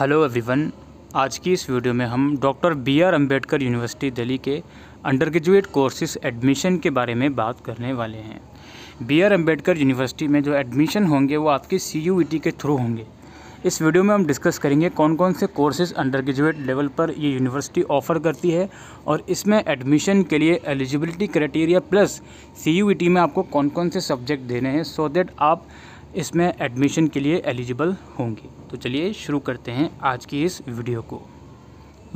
hello everyone आज की इस वीडियो में हम doctor B R Ambedkar University Delhi के अंडर ग्रेजुएट कोर्सेज एडमिशन के बारे में बात करने वाले हैं बी आर अम्बेडकर यूनिवर्सिटी में जो एडमिशन होंगे वो आपके सी यू ई टी के थ्रू होंगे इस वीडियो में हम डिस्कस करेंगे कौन कौन से कोर्सेज अंडर ग्रेजुएट लेवल पर ये यूनिवर्सिटी ऑफर करती है और इसमें एडमिशन के लिए एलिजिबिलिटी क्राइटेरिया प्लस सी में आपको कौन कौन से सब्जेक्ट देने हैं सो so आप इसमें एडमिशन के लिए एलिजिबल होंगी तो चलिए शुरू करते हैं आज की इस वीडियो को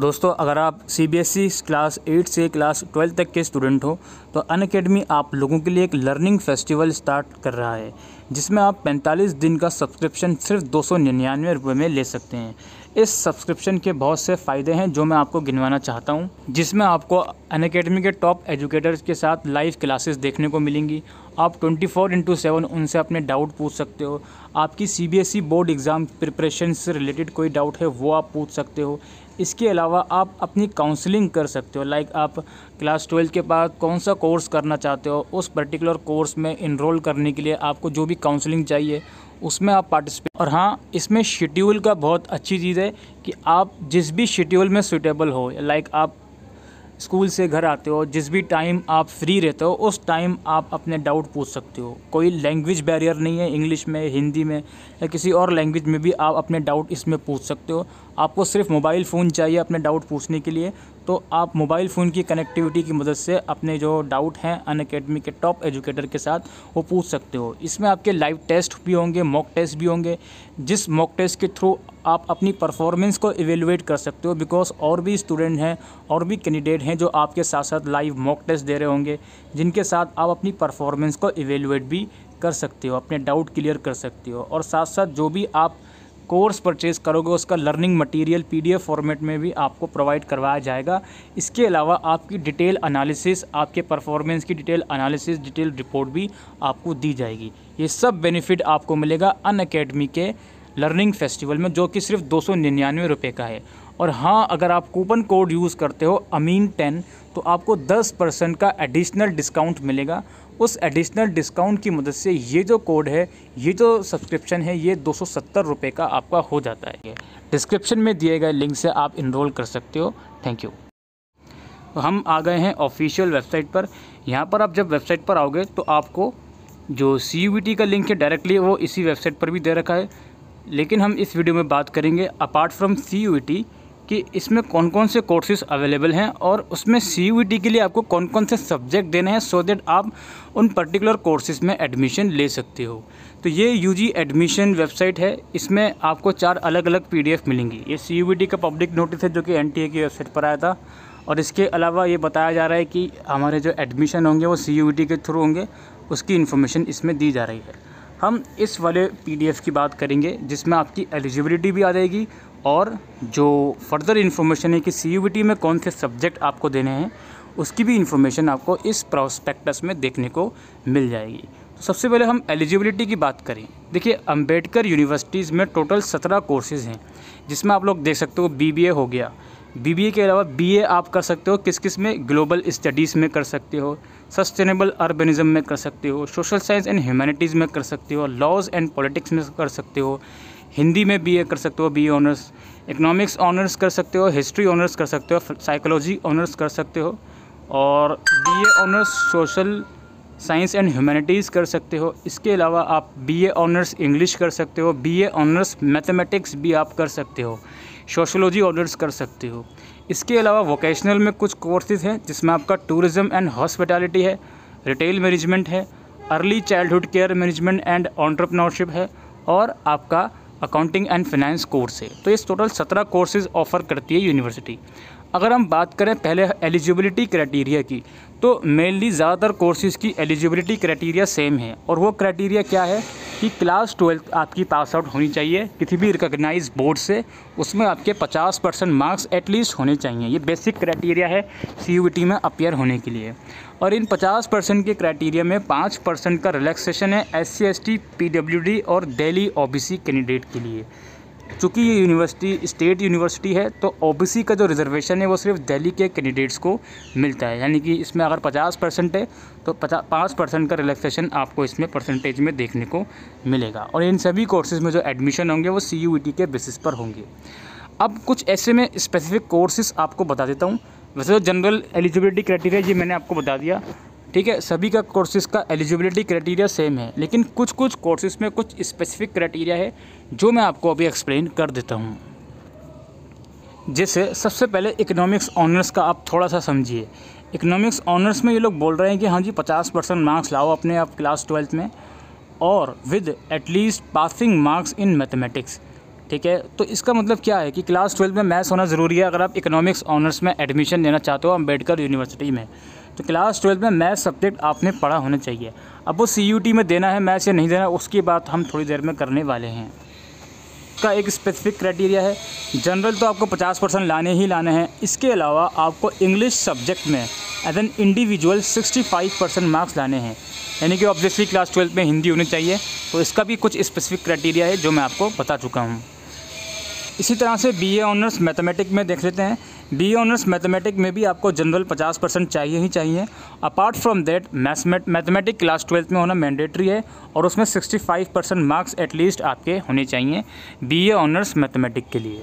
दोस्तों अगर आप C B S E class eight से क्लास ट्वेल्व तक के स्टूडेंट हो तो अन अकेडमी आप लोगों के लिए एक लर्निंग फेस्टिवल स्टार्ट कर रहा है जिसमें आप 45 दिन का सब्सक्रिप्शन सिर्फ दो सौ निन्यानवे रुपये में ले सकते हैं इस सब्सक्रिप्शन के बहुत से फ़ायदे हैं जो मैं आपको गिनवाना चाहता हूँ जिसमें आपको अन अकेडमी के टॉप एजुकेटर्स के साथ लाइव क्लासेस देखने को मिलेंगी आप 24 फोर इंटू सेवन उनसे अपने डाउट पूछ सकते हो आपकी C B S E board exam preparation से रिलेटेड कोई डाउट है वो आप पूछ सकते हो इसके अलावा आप अपनी काउंसलिंग कर सकते हो लाइक आप क्लास ट्वेल्थ के बाद कौन सा कोर्स करना चाहते हो उस पर्टिकुलर कोर्स में इनरोल करने के लिए आपको जो भी काउंसलिंग चाहिए उसमें आप पार्टिसिपेट और हाँ इसमें शेड्यूल का बहुत अच्छी चीज़ है कि आप जिस भी शेड्यूल में सूटेबल हो लाइक आप स्कूल से घर आते हो जिस भी टाइम आप फ्री रहते हो उस टाइम आप अपने डाउट पूछ सकते हो कोई लैंग्वेज बैरियर नहीं है इंग्लिश में हिंदी में या किसी और लैंग्वेज में भी आप अपने डाउट इसमें पूछ सकते हो आपको सिर्फ मोबाइल फ़ोन चाहिए अपने डाउट पूछने के लिए तो आप मोबाइल फ़ोन की कनेक्टिविटी की मदद से अपने जो डाउट हैं अन अकेडमी के टॉप एजुकेटर के साथ वो पूछ सकते हो इसमें आपके लाइव टेस्ट भी होंगे मॉक टेस्ट भी होंगे जिस मॉक टेस्ट के थ्रू आप अपनी परफॉर्मेंस को इवेलुएट कर सकते हो बिकॉज और भी स्टूडेंट हैं और भी कैंडिडेट हैं जो आपके साथ साथ लाइव मॉक टेस्ट दे रहे होंगे जिनके साथ आप अपनी परफॉर्मेंस को इवेलुएट भी कर सकते हो अपने डाउट क्लियर कर सकते हो और साथ साथ जो भी आप कोर्स परचेज करोगे उसका लर्निंग मटेरियल पीडीएफ फॉर्मेट में भी आपको प्रोवाइड करवाया जाएगा इसके अलावा आपकी डिटेल एनालिसिस आपके परफॉर्मेंस की डिटेल एनालिसिस डिटेल रिपोर्ट भी आपको दी जाएगी ये सब बेनिफिट आपको मिलेगा अन अकेडमी के लर्निंग फेस्टिवल में जो कि सिर्फ दो सौ निन्यानवे रुपये का है और हाँ अगर आप कूपन कोड यूज़ करते हो अमीन टेन तो आपको दस परसेंट का एडिशनल डिस्काउंट मिलेगा उस एडिशनल डिस्काउंट की मदद से ये जो कोड है ये जो सब्सक्रिप्शन है ये दो सौ का आपका हो जाता है डिस्क्रिप्शन में दिए गए लिंक से आप इनरोल कर सकते हो थैंक यू तो हम आ गए हैं ऑफिशियल वेबसाइट पर यहाँ पर आप जब वेबसाइट पर आओगे तो आपको जो सी का लिंक है डायरेक्टली वो इसी वेबसाइट पर भी दे रखा है लेकिन हम इस वीडियो में बात करेंगे अपार्ट फ्रॉम सी कि इसमें कौन कौन से कोर्सेज अवेलेबल हैं और उसमें सी के लिए आपको कौन कौन से सब्जेक्ट देने हैं सो दैट आप उन पर्टिकुलर कोर्सेज में एडमिशन ले सकते हो तो ये यू एडमिशन वेबसाइट है इसमें आपको चार अलग अलग पी मिलेंगी ये सी का पब्लिक नोटिस है जो कि एन की वेबसाइट पर आया था और इसके अलावा ये बताया जा रहा है कि हमारे जो एडमिशन होंगे वो सी के थ्रू होंगे उसकी इन्फॉर्मेशन इसमें दी जा रही है हम इस वाले पीडीएफ की बात करेंगे जिसमें आपकी एलिजिबिलिटी भी आ जाएगी और जो फर्दर इन्फॉर्मेशन है कि सी में कौन से सब्जेक्ट आपको देने हैं उसकी भी इन्फॉर्मेशन आपको इस प्रोस्पेक्टस में देखने को मिल जाएगी तो सबसे पहले हम एलिजिबिलिटी की बात करें देखिए अंबेडकर यूनिवर्सिटीज़ में टोटल सत्रह कोर्सेज़ हैं जिसमें आप लोग देख सकते हो बी हो गया बी के अलावा बी आप कर सकते हो किस किस में ग्लोबल स्टडीज़ में कर सकते हो सस्टेनेबल अर्बनिज़म में कर सकते हो सोशल साइंस एंड ह्यूमैनिटीज़ में कर सकते हो लॉज एंड पॉलिटिक्स में कर सकते हो हिंदी में बीए कर सकते हो बी ऑनर्स इकोनॉमिक्स ऑनर्स कर सकते हो हिस्ट्री ऑनर्स कर सकते हो साइकोलॉजी ऑनर्स कर सकते हो और B A honours social science and humanities कर सकते हो इसके अलावा आप बीए ऑनर्स इंग्लिश कर सकते हो बीए ऑनर्स मैथमेटिक्स भी आप कर सकते हो सोशोलॉजी ऑनर्स कर सकते हो इसके अलावा वोकेशनल में कुछ कोर्सेज हैं जिसमें आपका टूरिज़म एंड हॉस्पिटलिटी है रिटेल मैनेजमेंट है early childhood care management and entrepreneurship है और आपका अकाउंटिंग एंड फाइनेंस कोर्स है तो ये टोटल सत्रह कोर्सेज ऑफर करती है यूनिवर्सिटी अगर हम बात करें पहले एलिजिबिलिटी क्राइटेरिया की तो मेनली ज़्यादातर कोर्सेज़ की एलिजिबिलिटी क्राइटेरिया सेम है और वो क्राइटेरिया क्या है कि क्लास ट्वेल्थ आपकी पास आउट होनी चाहिए किसी भी रिकोगनाइज बोर्ड से उसमें आपके 50 परसेंट मार्क्स एटलीस्ट होने चाहिए ये बेसिक क्राइटेरिया है सी में अपेयर होने के लिए और इन 50 परसेंट के क्राइटेरिया में 5 परसेंट का रिलैक्सेशन है S C S T P W D और Delhi O B C candidate के लिए चूँकि ये यूनिवर्सिटी स्टेट यूनिवर्सिटी है तो ओ का जो रिजर्वेशन है वो सिर्फ दिल्ली के कैंडिडेट्स को मिलता है यानी कि इसमें अगर पचास परसेंट है तो पचास पाँच परसेंट का रिलैक्सेशन आपको इसमें परसेंटेज में देखने को मिलेगा और इन सभी कोर्सेज़ में जो एडमिशन होंगे वो सी e के बेसिस पर होंगे अब कुछ ऐसे में स्पेसिफिक कोर्सेज़ आपको बता देता हूँ वैसे तो जनरल एलिजिबिलिटी क्राइटेरिया ये मैंने आपको बता दिया ठीक है सभी का कोर्सेज़ का एलिजिबिलिटी क्राइटेरिया सेम है लेकिन कुछ कुछ कोर्सेज़ में कुछ स्पेसिफिक क्राइटेरिया है जो मैं आपको अभी एक्सप्लेन कर देता हूँ जैसे सबसे पहले इकोनॉमिक्स ऑनर्स का आप थोड़ा सा समझिए इकोनॉमिक्स ऑनर्स में ये लोग बोल रहे हैं कि हाँ जी पचास परसेंट मार्क्स लाओ अपने आप क्लास ट्वेल्थ में और with at least passing marks in mathematics ठीक है तो इसका मतलब क्या है कि क्लास ट्वेल्थ में मैथ्स होना ज़रूरी है अगर आप इकोनॉमिक्स ऑनर्स में एडमिशन लेना चाहते हो अम्बेडकर यूनिवर्सिटी में तो क्लास ट्वेल्थ में मैथ सब्जेक्ट आपने पढ़ा होना चाहिए अब वो सी में देना है मैथ्स या नहीं देना उसकी बात हम थोड़ी देर में करने वाले हैं का एक स्पेसिफिक क्राइटेरिया है जनरल तो आपको 50 परसेंट लाने ही लाने हैं इसके अलावा आपको इंग्लिश सब्जेक्ट में as an individual 65 percent marks लाने हैं यानी कि ऑब्वियसली क्लास ट्वेल्थ में हिंदी होनी चाहिए तो इसका भी कुछ स्पेसिफिक क्राइटेरिया है जो मैं आपको बता चुका हूँ इसी तरह से बी ऑनर्स मैथमेटिक में देख लेते हैं बी ऑनर्स मैथमेटिक में भी आपको जनरल 50 परसेंट चाहिए ही चाहिए apart from that mathematic class twelfth में होना मैंडेटरी है और उसमें 65 परसेंट मार्क्स एटलीस्ट आपके होने चाहिए बी ऑनर्स मैथमेटिक के लिए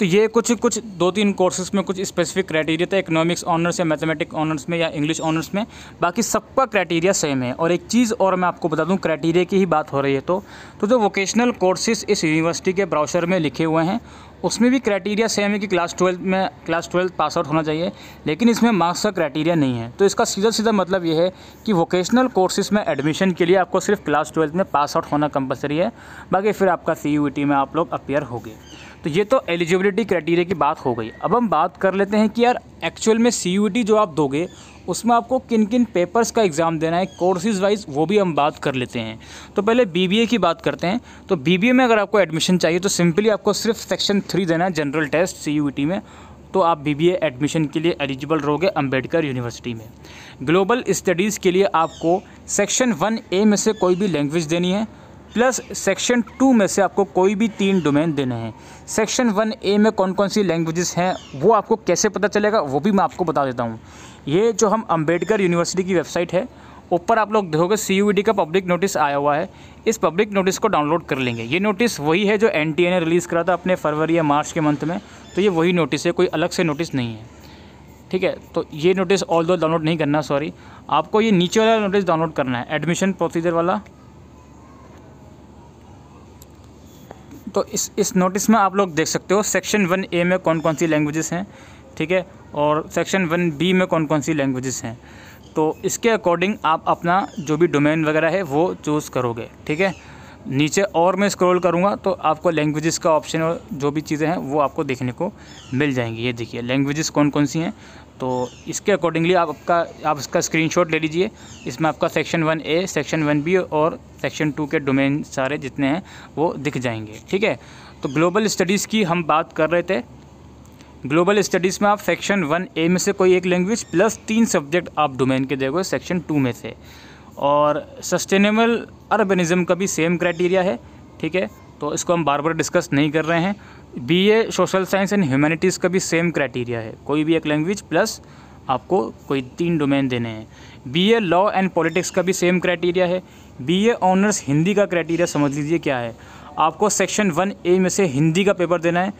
तो ये कुछ कुछ दो तीन कोर्सेज में कुछ स्पेसिफिक क्राइटेरिया था इकोनॉमिक्स ऑनर्स या मैथमेटिक ऑनर्स में या इंग्लिश ऑनर्स में बाकी सबका क्राइटेरिया सेम है और एक चीज़ और मैं आपको बता दूँ क्राइटेरिया की ही बात हो रही है तो तो जो वोकेशनल कोर्सेज इस यूनिवर्सिटी के ब्राउशर में लिखे हुए हैं उसमें भी क्राइटेरिया सेम है कि क्लास ट्वेल्थ में क्लास ट्वेल्थ पास आउट होना चाहिए लेकिन इसमें मार्क्स का क्राइटेरिया नहीं है तो इसका सीधा सीधा मतलब ये है कि वोकेशनल कोर्सेज में एडमिशन के लिए आपको सिर्फ क्लास ट्वेल्थ में पास आउट होना कंपलसरी है बाकी फिर आपका सी में आप लोग अपेयर गए तो ये तो एलिजिबिलिटी क्राइटेरिया की बात हो गई अब हम बात कर लेते हैं कि यार एक्चुअल में सी जो आप दोगे उसमें आपको किन किन पेपर्स का एग्ज़ाम देना है कोर्सेज़ वाइज वो भी हम बात कर लेते हैं तो पहले बी की बात करते हैं तो बी में अगर आपको एडमिशन चाहिए तो सिंपली आपको सिर्फ सेक्शन थ्री देना है जनरल टेस्ट सी में तो आप बी एडमिशन के लिए एलिजिबल रहोगे अंबेडकर यूनिवर्सिटी में ग्लोबल स्टडीज़ के लिए आपको सेक्शन वन ए में से कोई भी लैंग्वेज देनी है प्लस सेक्शन टू में से आपको कोई भी तीन डोमेन देने हैं सेक्शन वन ए में कौन कौन सी लैंग्वेजेस हैं वो आपको कैसे पता चलेगा वो भी मैं आपको बता देता हूँ ये जो हम अम्बेडकर यूनिवर्सिटी की वेबसाइट है ऊपर आप लोग देखोगे सी e का पब्लिक नोटिस आया हुआ है इस पब्लिक नोटिस को डाउनलोड कर लेंगे ये नोटिस वही है जो एन ने रिलीज़ करा था अपने फरवरी या मार्च के मंथ में तो ये वही नोटिस है कोई अलग से नोटिस नहीं है ठीक है तो ये नोटिस ऑल दो डाउनलोड नहीं करना सॉरी आपको ये नीचे वाला नोटिस डाउनलोड करना है एडमिशन प्रोसीजर वाला तो इस इस नोटिस में आप लोग देख सकते हो सेक्शन वन ए में कौन कौन सी लैंग्वेजेस हैं ठीक है और सेक्शन वन बी में कौन कौन सी लैंग्वेजेस हैं तो इसके अकॉर्डिंग आप अपना जो भी डोमेन वगैरह है वो चूज़ करोगे ठीक है नीचे और मैं स्क्रॉल करूँगा तो आपको लैंग्वेजेस का ऑप्शन और जो भी चीज़ें हैं वो आपको देखने को मिल जाएंगी ये देखिए लैंग्वेजेस कौन कौन सी हैं तो इसके अकॉर्डिंगली आप आपका आप इसका स्क्रीनशॉट ले लीजिए इसमें आपका section one A section one B और सेक्शन टू के डोमेन सारे जितने हैं वो दिख जाएंगे ठीक है तो ग्लोबल स्टडीज़ की हम बात कर रहे थे ग्लोबल स्टडीज़ में आप सेक्शन वन ए में से कोई एक लैंग्वेज प्लस तीन सब्जेक्ट आप डोमेन के देखोगे सेक्शन टू में से और सस्टेनेबल अर्बनिज़म का भी सेम क्राइटेरिया है ठीक है तो इसको हम बार बार डिस्कस नहीं कर रहे हैं B A social science and humanities का भी सेम क्राइटेरिया है कोई भी एक लैंग्वेज प्लस आपको कोई तीन डोमेन देने हैं B A law and politics का भी सेम क्राइटेरिया है बी ए ऑनर्स हिंदी का क्राइटेरिया समझ लीजिए क्या है आपको सेक्शन वन ए में से हिंदी का पेपर देना है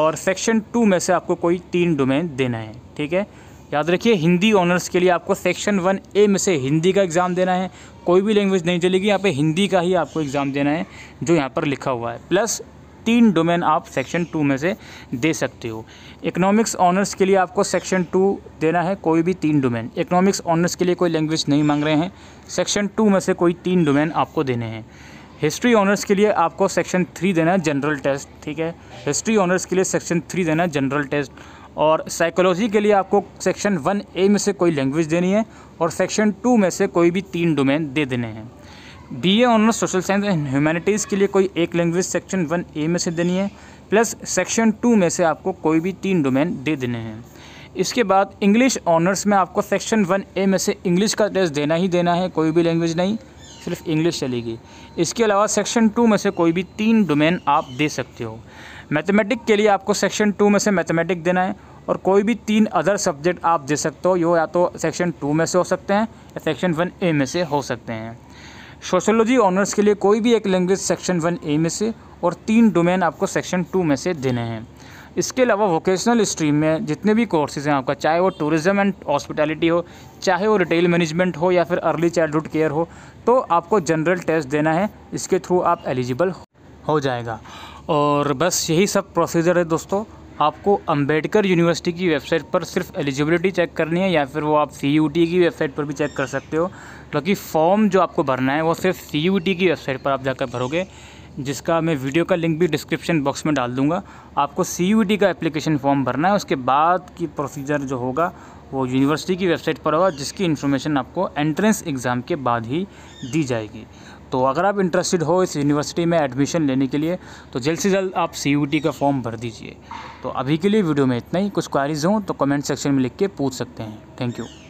और सेक्शन टू में से आपको कोई तीन डोमेन देना है ठीक है याद रखिए हिंदी ऑनर्स के लिए आपको सेक्शन वन ए में से हिंदी का एग्ज़ाम देना है कोई भी लैंग्वेज नहीं चलेगी यहाँ पे हिंदी का ही आपको एग्ज़ाम देना है जो यहाँ पर लिखा हुआ है प्लस तीन डोमेन आप सेक्शन टू में से दे सकते हो इकोनॉमिक्स ऑनर्स के लिए आपको सेक्शन टू देना है कोई भी तीन डोमेन इकोनॉमिक्स ऑनर्स के लिए कोई लैंग्वेज नहीं मांग रहे हैं सेक्शन टू में से कोई तीन डोमेन आपको देने हैं हिस्ट्री ऑनर्स के लिए आपको सेक्शन थ्री देना है जनरल टेस्ट ठीक है हिस्ट्री ऑनर्स के लिए सेक्शन थ्री देना है जनरल टेस्ट और साइकोलॉजी के लिए आपको सेक्शन वन ए में से कोई लैंग्वेज देनी है और सेक्शन टू में से कोई भी तीन डोमेन दे देने हैं B A honours social science and humanities के लिए कोई एक लैंग्वेज सेक्शन वन ए में से देनी है प्लस सेक्शन टू में से आपको कोई भी तीन डोमेन दे देने हैं इसके बाद इंग्लिश ऑनर्स में आपको सेक्शन वन ए में से इंग्लिश का टेस्ट देना ही देना है कोई भी लैंग्वेज नहीं सिर्फ इंग्लिश चलेगी इसके अलावा सेक्शन टू में से कोई भी तीन डोमेन आप दे सकते हो मैथमेटिक के लिए आपको सेक्शन टू में से मैथमेटिक देना है और कोई भी तीन अदर सब्जेक्ट आप दे सकते हो यो या तो सेक्शन टू में से हो सकते हैं या सेक्शन वन ए में से हो सकते हैं सोशोलॉजी ऑनर्स के लिए कोई भी एक लैंग्वेज सेक्शन वन ए में से और तीन डोमेन आपको सेक्शन टू में से देने हैं इसके अलावा वोकेशनल स्ट्रीम में जितने भी कोर्सेज़ हैं आपका चाहे वो टूरिज़म एंड हॉस्पिटैलिटी हो चाहे वो रिटेल मैनेजमेंट हो या फिर अर्ली चाइल्डहुड केयर हो तो आपको जनरल टेस्ट देना है इसके थ्रू आप एलिजिबल हो जाएगा और बस यही सब प्रोसीजर है दोस्तों आपको अंबेडकर यूनिवर्सिटी की वेबसाइट पर सिर्फ एलिजिबिलिटी चेक करनी है या फिर वो आप सी की वेबसाइट पर भी चेक कर सकते हो क्योंकि फॉर्म जो आपको भरना है वो सिर्फ सी की वेबसाइट पर आप जाकर भरोगे जिसका मैं वीडियो का लिंक भी डिस्क्रिप्शन बॉक्स में डाल दूंगा आपको सी का एप्लीकेशन फॉर्म भरना है उसके बाद की प्रोसीजर जो होगा वो यूनिवर्सिटी की वेबसाइट पर होगा जिसकी इन्फॉर्मेशन आपको एंट्रेंस एग्ज़ाम के बाद ही दी जाएगी तो अगर आप इंटरेस्टेड हो इस यूनिवर्सिटी में एडमिशन लेने के लिए तो जल्द से जल्द आप सी का फॉर्म भर दीजिए तो अभी के लिए वीडियो में इतना ही कुछ क्वारीज हों तो कमेंट सेक्शन में लिख के पूछ सकते हैं थैंक यू